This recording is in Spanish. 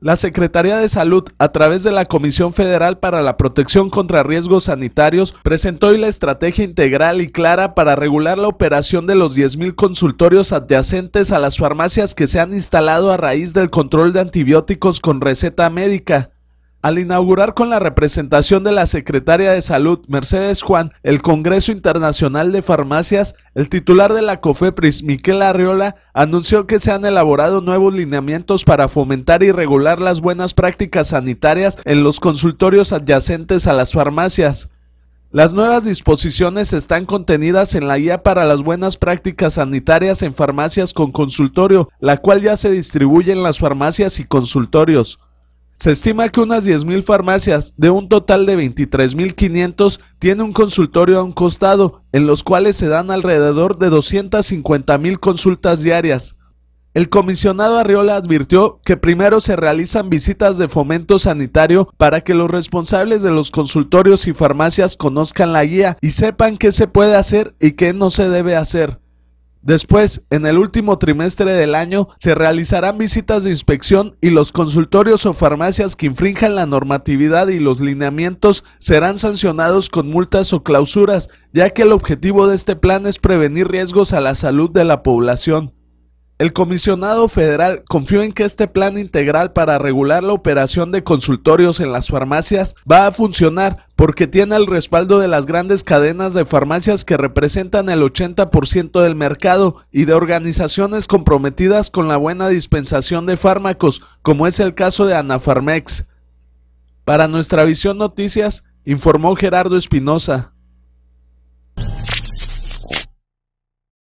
La Secretaría de Salud, a través de la Comisión Federal para la Protección contra Riesgos Sanitarios, presentó hoy la estrategia integral y clara para regular la operación de los 10.000 consultorios adyacentes a las farmacias que se han instalado a raíz del control de antibióticos con receta médica. Al inaugurar con la representación de la secretaria de Salud, Mercedes Juan, el Congreso Internacional de Farmacias, el titular de la COFEPRIS, Miquel Arriola, anunció que se han elaborado nuevos lineamientos para fomentar y regular las buenas prácticas sanitarias en los consultorios adyacentes a las farmacias. Las nuevas disposiciones están contenidas en la guía para las buenas prácticas sanitarias en farmacias con consultorio, la cual ya se distribuye en las farmacias y consultorios. Se estima que unas 10.000 farmacias de un total de 23.500 tienen un consultorio a un costado, en los cuales se dan alrededor de 250.000 consultas diarias. El comisionado Arriola advirtió que primero se realizan visitas de fomento sanitario para que los responsables de los consultorios y farmacias conozcan la guía y sepan qué se puede hacer y qué no se debe hacer. Después, en el último trimestre del año, se realizarán visitas de inspección y los consultorios o farmacias que infrinjan la normatividad y los lineamientos serán sancionados con multas o clausuras, ya que el objetivo de este plan es prevenir riesgos a la salud de la población. El comisionado federal confió en que este plan integral para regular la operación de consultorios en las farmacias va a funcionar porque tiene el respaldo de las grandes cadenas de farmacias que representan el 80% del mercado y de organizaciones comprometidas con la buena dispensación de fármacos, como es el caso de Anafarmex. Para nuestra visión noticias, informó Gerardo Espinosa.